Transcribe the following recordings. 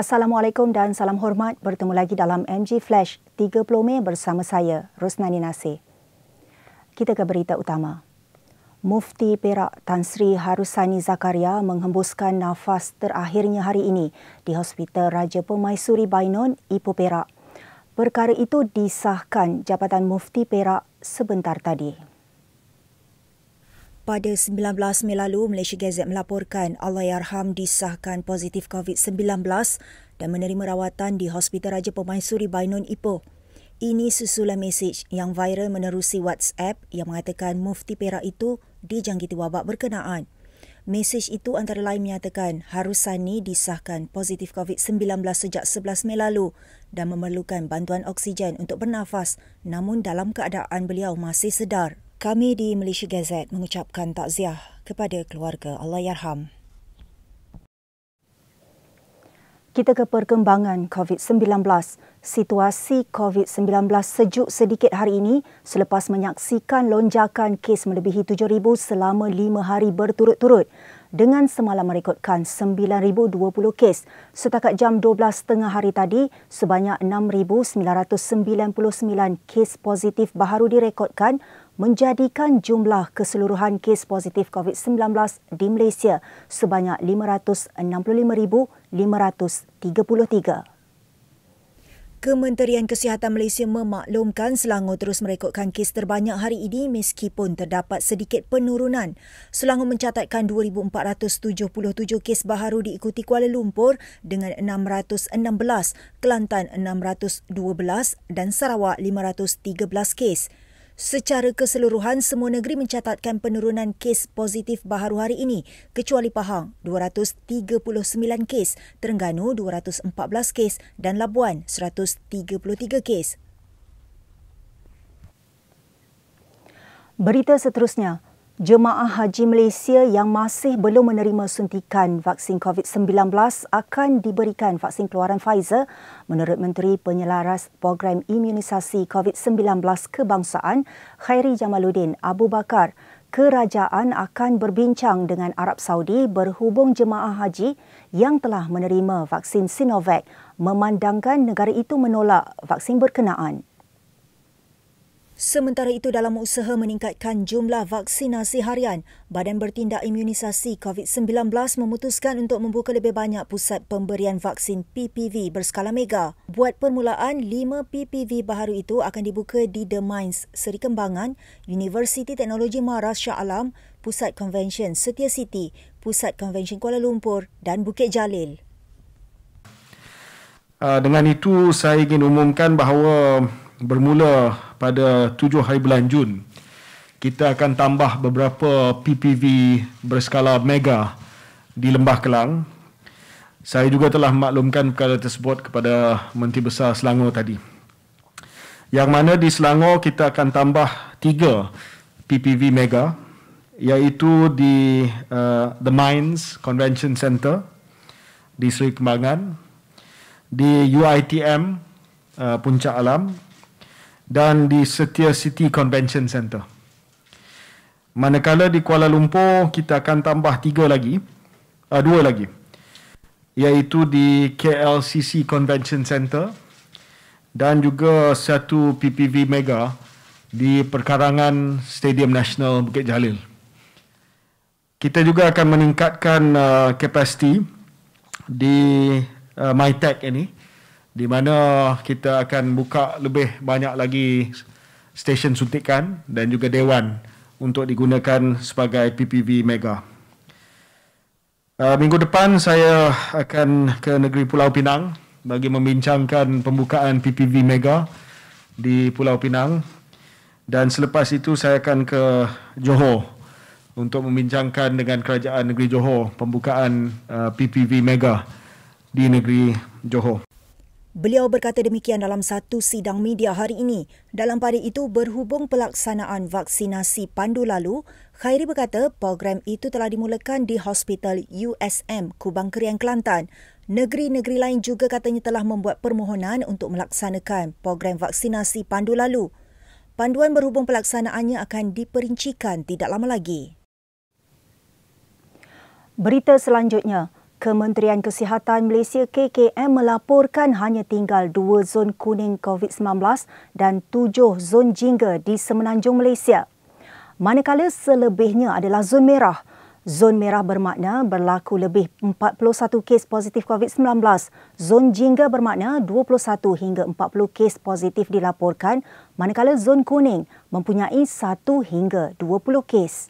Assalamualaikum dan salam hormat bertemu lagi dalam MG Flash 30 Mei bersama saya, Rosnani Nasir. Kita ke berita utama. Mufti Perak Tan Sri Harusani Zakaria menghembuskan nafas terakhirnya hari ini di Hospital Raja Pemaisuri Bainon, Ipoh Perak. Perkara itu disahkan Jabatan Mufti Perak sebentar tadi. Pada 19 Mei lalu, Malaysia Gazette melaporkan Allahyarham disahkan positif COVID-19 dan menerima rawatan di Hospital Raja Pemaisuri Bainun Ipoh. Ini susulan mesej yang viral menerusi WhatsApp yang mengatakan mufti Perak itu dijangkiti wabak berkenaan. Mesej itu antara lain menyatakan Harusani disahkan positif COVID-19 sejak 11 Mei lalu dan memerlukan bantuan oksigen untuk bernafas namun dalam keadaan beliau masih sedar. Kami di Malaysia Gazette mengucapkan takziah kepada keluarga Allahyarham. Kita ke perkembangan COVID-19. Situasi COVID-19 sejuk sedikit hari ini selepas menyaksikan lonjakan kes melebihi 7,000 selama 5 hari berturut-turut dengan semalam merekodkan 9,020 kes. Setakat jam 12.30 hari tadi, sebanyak 6,999 kes positif baru direkodkan menjadikan jumlah keseluruhan kes positif COVID-19 di Malaysia sebanyak 565,533. Kementerian Kesihatan Malaysia memaklumkan Selangor terus merekodkan kes terbanyak hari ini meskipun terdapat sedikit penurunan. Selangor mencatatkan 2,477 kes baharu diikuti Kuala Lumpur dengan 616, Kelantan 612 dan Sarawak 513 kes. Secara keseluruhan, semua negeri mencatatkan penurunan kes positif baharu hari ini, kecuali Pahang, 239 kes, Terengganu, 214 kes dan Labuan, 133 kes. Berita seterusnya, Jemaah Haji Malaysia yang masih belum menerima suntikan vaksin COVID-19 akan diberikan vaksin keluaran Pfizer menurut Menteri Penyelaras Program Imunisasi COVID-19 Kebangsaan Khairi Jamaluddin Abu Bakar. Kerajaan akan berbincang dengan Arab Saudi berhubung jemaah haji yang telah menerima vaksin Sinovac memandangkan negara itu menolak vaksin berkenaan. Sementara itu dalam usaha meningkatkan jumlah vaksinasi harian, Badan Bertindak Imunisasi COVID-19 memutuskan untuk membuka lebih banyak pusat pemberian vaksin PPV berskala mega. Buat permulaan, 5 PPV baru itu akan dibuka di The Mines, Seri Kembangan, Universiti Teknologi Maras Shah Alam, Pusat Convention Setia City, Pusat Convention Kuala Lumpur dan Bukit Jalil. Ah, dengan itu, saya ingin umumkan bahawa bermula pada 7 hari bulan Jun kita akan tambah beberapa PPV berskala mega di Lembah Kelang. Saya juga telah maklumkan perkara tersebut kepada Menteri Besar Selangor tadi. Yang mana di Selangor kita akan tambah tiga PPV mega iaitu di uh, The Mines Convention Centre di Seri Kembangan, di UITM uh, Puncak Alam dan di Setia City Convention Center. Manakala di Kuala Lumpur, kita akan tambah tiga lagi, uh, dua lagi, iaitu di KLCC Convention Center dan juga satu PPV Mega di perkarangan Stadium Nasional Bukit Jalil. Kita juga akan meningkatkan uh, kapasiti di uh, MyTech ini di mana kita akan buka lebih banyak lagi stesen suntikan dan juga dewan untuk digunakan sebagai PPV Mega. Uh, minggu depan saya akan ke negeri Pulau Pinang bagi membincangkan pembukaan PPV Mega di Pulau Pinang dan selepas itu saya akan ke Johor untuk membincangkan dengan kerajaan negeri Johor pembukaan uh, PPV Mega di negeri Johor. Beliau berkata demikian dalam satu sidang media hari ini. Dalam pada itu berhubung pelaksanaan vaksinasi pandu lalu, Khairi berkata program itu telah dimulakan di Hospital USM Kubang Kerian Kelantan. Negeri-negeri lain juga katanya telah membuat permohonan untuk melaksanakan program vaksinasi pandu lalu. Panduan berhubung pelaksanaannya akan diperincikan tidak lama lagi. Berita selanjutnya, Kementerian Kesihatan Malaysia KKM melaporkan hanya tinggal dua zon kuning COVID-19 dan tujuh zon jingga di Semenanjung Malaysia. Manakala selebihnya adalah zon merah. Zon merah bermakna berlaku lebih 41 kes positif COVID-19. Zon jingga bermakna 21 hingga 40 kes positif dilaporkan, manakala zon kuning mempunyai 1 hingga 20 kes.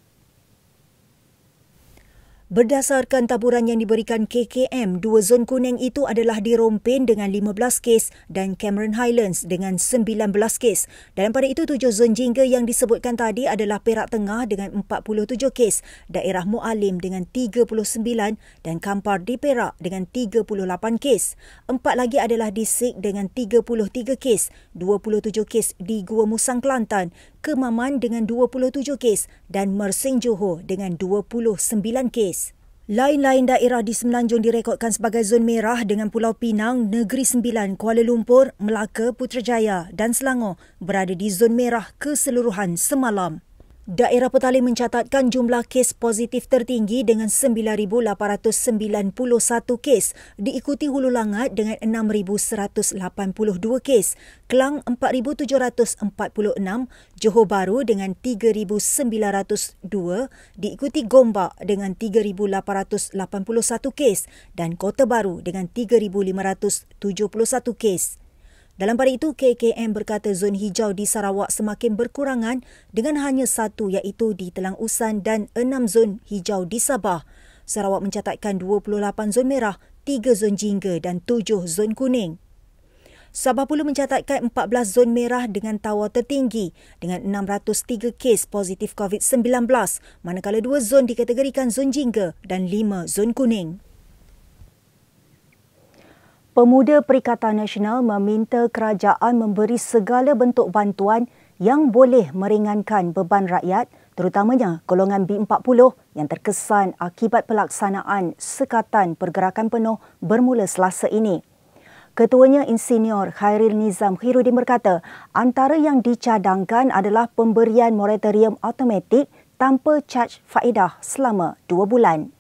Berdasarkan taburan yang diberikan KKM, dua zon kuning itu adalah di Rompin dengan 15 kes dan Cameron Highlands dengan 19 kes. Dalam pada itu, tujuh zon jingga yang disebutkan tadi adalah Perak Tengah dengan 47 kes, daerah Mualim dengan 39 dan Kampar di Perak dengan 38 kes. Empat lagi adalah di Sik dengan 33 kes, 27 kes di Gua Musang Kelantan, Kemaman dengan 27 kes dan Mersing Johor dengan 29 kes. Lain-lain daerah di Semenanjung direkodkan sebagai zon merah dengan Pulau Pinang, Negeri Sembilan, Kuala Lumpur, Melaka, Putrajaya dan Selangor berada di zon merah keseluruhan semalam. Daerah Petaling mencatatkan jumlah kes positif tertinggi dengan 9,891 kes, diikuti Hulu Langat dengan 6,182 kes, Kelang 4,746, Johor Baru dengan 3,902, diikuti Gombak dengan 3,881 kes dan Kota Baru dengan 3,571 kes. Dalam pada itu, KKM berkata zon hijau di Sarawak semakin berkurangan dengan hanya satu iaitu di Telang Usan dan enam zon hijau di Sabah. Sarawak mencatatkan 28 zon merah, 3 zon jingga dan 7 zon kuning. Sabah pula mencatatkan 14 zon merah dengan tawar tertinggi dengan 603 kes positif COVID-19 manakala dua zon dikategorikan zon jingga dan 5 zon kuning. Pemuda Perikatan Nasional meminta kerajaan memberi segala bentuk bantuan yang boleh meringankan beban rakyat terutamanya golongan B40 yang terkesan akibat pelaksanaan sekatan pergerakan penuh bermula selasa ini. Ketuanya Insinyur Khairil Nizam Khirudin berkata, antara yang dicadangkan adalah pemberian moratorium automatik tanpa caj faedah selama dua bulan.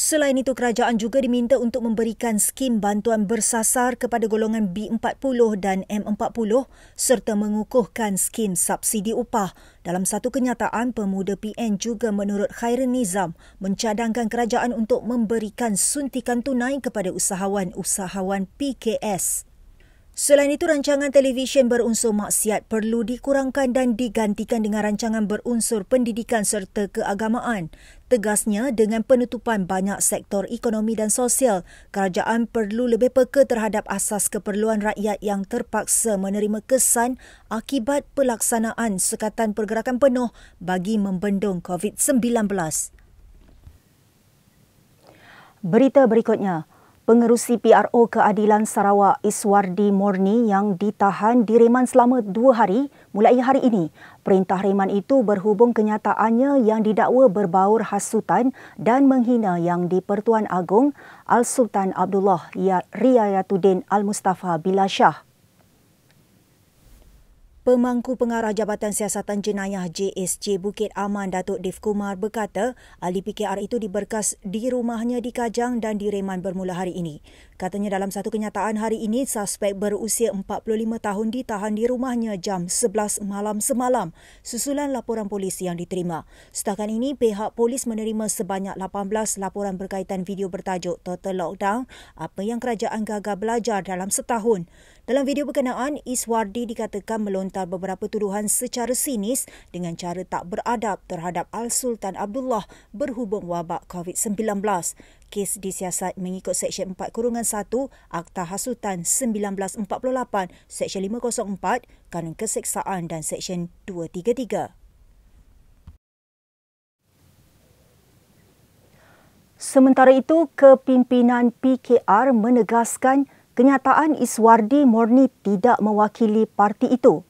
Selain itu, kerajaan juga diminta untuk memberikan skim bantuan bersasar kepada golongan B40 dan M40 serta mengukuhkan skim subsidi upah. Dalam satu kenyataan, pemuda PN juga menurut Khairul Nizam mencadangkan kerajaan untuk memberikan suntikan tunai kepada usahawan-usahawan PKS. Selain itu, rancangan televisyen berunsur maksiat perlu dikurangkan dan digantikan dengan rancangan berunsur pendidikan serta keagamaan. Tegasnya, dengan penutupan banyak sektor ekonomi dan sosial, kerajaan perlu lebih peka terhadap asas keperluan rakyat yang terpaksa menerima kesan akibat pelaksanaan sekatan pergerakan penuh bagi membendung COVID-19. Berita berikutnya, Pengerusi PRO Keadilan Sarawak Iswardi Morni yang ditahan di reman selama dua hari mulai hari ini. Perintah reman itu berhubung kenyataannya yang didakwa berbaur hasutan dan menghina yang di Pertuan Agong Al-Sultan Abdullah ya- Riayatuddin Al-Mustafa Bila Shah. Pemangku Pengarah Jabatan Siasatan Jenayah JSJ Bukit Aman Datuk Dev Kumar berkata ahli PKR itu diberkas di rumahnya di Kajang dan di Reman bermula hari ini. Katanya dalam satu kenyataan hari ini suspek berusia 45 tahun ditahan di rumahnya jam 11 malam semalam susulan laporan polis yang diterima. Setakat ini pihak polis menerima sebanyak 18 laporan berkaitan video bertajuk Total Lockdown apa yang kerajaan gagal belajar dalam setahun. Dalam video berkenaan, Iswardi dikatakan melontar beberapa tuduhan secara sinis dengan cara tak beradab terhadap Al-Sultan Abdullah berhubung wabak COVID-19. Kes disiasat mengikut Seksyen 4 1 Akta Hasutan 1948 Seksyen 504 Kanun Keseksaan dan Seksyen 233. Sementara itu, kepimpinan PKR menegaskan Kenyataan Iswardi Morni tidak mewakili parti itu.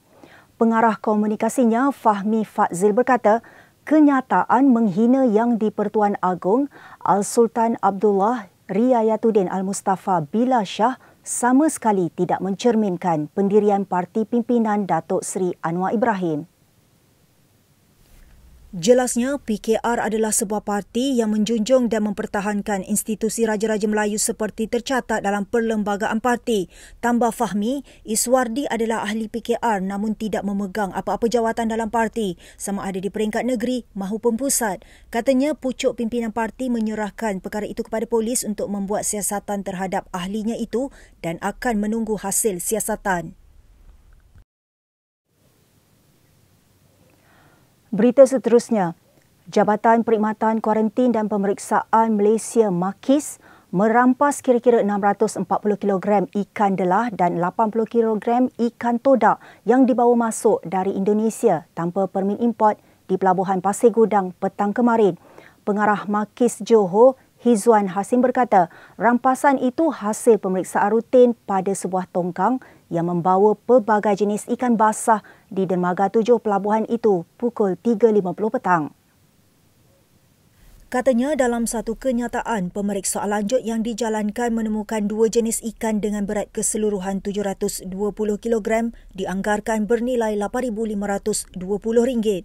Pengarah komunikasinya Fahmi Fazil berkata, kenyataan menghina yang di-Pertuan Agong Al-Sultan Abdullah Riayatuddin Al-Mustafa Bila Shah sama sekali tidak mencerminkan pendirian parti pimpinan Datuk Seri Anwar Ibrahim. Jelasnya, PKR adalah sebuah parti yang menjunjung dan mempertahankan institusi Raja-Raja Melayu seperti tercatat dalam perlembagaan parti. Tambah Fahmi, Iswardi adalah ahli PKR namun tidak memegang apa-apa jawatan dalam parti, sama ada di peringkat negeri mahupun pusat. Katanya, pucuk pimpinan parti menyerahkan perkara itu kepada polis untuk membuat siasatan terhadap ahlinya itu dan akan menunggu hasil siasatan. Berita seterusnya, Jabatan Perkhidmatan Kuarantin dan Pemeriksaan Malaysia MAKIS merampas kira-kira 640 kg ikan delah dan 80 kg ikan todak yang dibawa masuk dari Indonesia tanpa permit import di Pelabuhan Pasir Gudang petang kemarin. Pengarah MAKIS Johor, Hizwan Hasim berkata, rampasan itu hasil pemeriksaan rutin pada sebuah tongkang yang membawa pelbagai jenis ikan basah di dermaga tujuh pelabuhan itu pukul 3.50 petang. Katanya dalam satu kenyataan, pemeriksaan lanjut yang dijalankan menemukan dua jenis ikan dengan berat keseluruhan 720 kg dianggarkan bernilai RM8,520.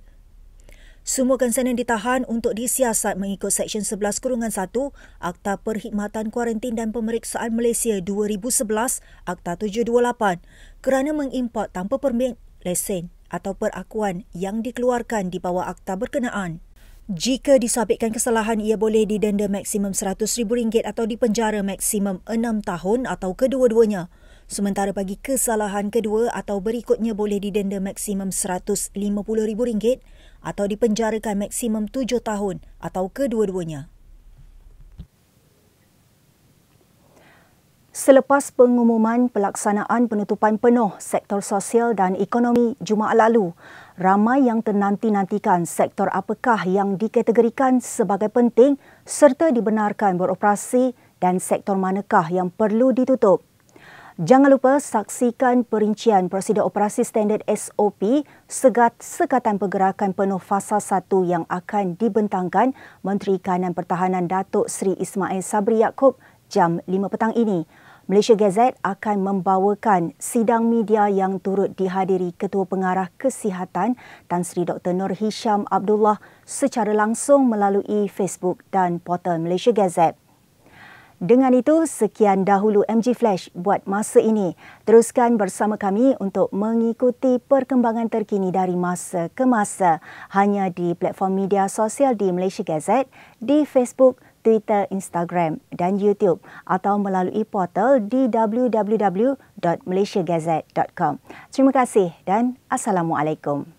Semua konsen yang ditahan untuk disiasat mengikut Seksyen 11 Kurungan 1 Akta Perkhidmatan Kuarantin dan Pemeriksaan Malaysia 2011 Akta 728 kerana mengimport tanpa permit, lesen atau perakuan yang dikeluarkan di bawah akta berkenaan. Jika disabitkan kesalahan, ia boleh didenda maksimum RM100,000 atau dipenjara maksimum 6 tahun atau kedua-duanya. Sementara bagi kesalahan kedua atau berikutnya boleh didenda maksimum RM150,000 atau dipenjarakan maksimum 7 tahun atau kedua-duanya. Selepas pengumuman pelaksanaan penutupan penuh sektor sosial dan ekonomi Jumaat lalu, ramai yang ternanti-nantikan sektor apakah yang dikategorikan sebagai penting serta dibenarkan beroperasi dan sektor manakah yang perlu ditutup. Jangan lupa saksikan perincian prosedur operasi standard SOP segat sekatan pergerakan penuh fasa 1 yang akan dibentangkan Menteri Kanan Pertahanan Datuk Seri Ismail Sabri Yaakob jam 5 petang ini. Malaysia Gazette akan membawakan sidang media yang turut dihadiri Ketua Pengarah Kesihatan Tan Sri Dr. Nur Hisham Abdullah secara langsung melalui Facebook dan portal Malaysia Gazette. Dengan itu, sekian dahulu MG Flash buat masa ini. Teruskan bersama kami untuk mengikuti perkembangan terkini dari masa ke masa hanya di platform media sosial di Malaysia Gazette, di Facebook, Twitter, Instagram dan YouTube atau melalui portal di www.malaysiagazette.com. Terima kasih dan Assalamualaikum.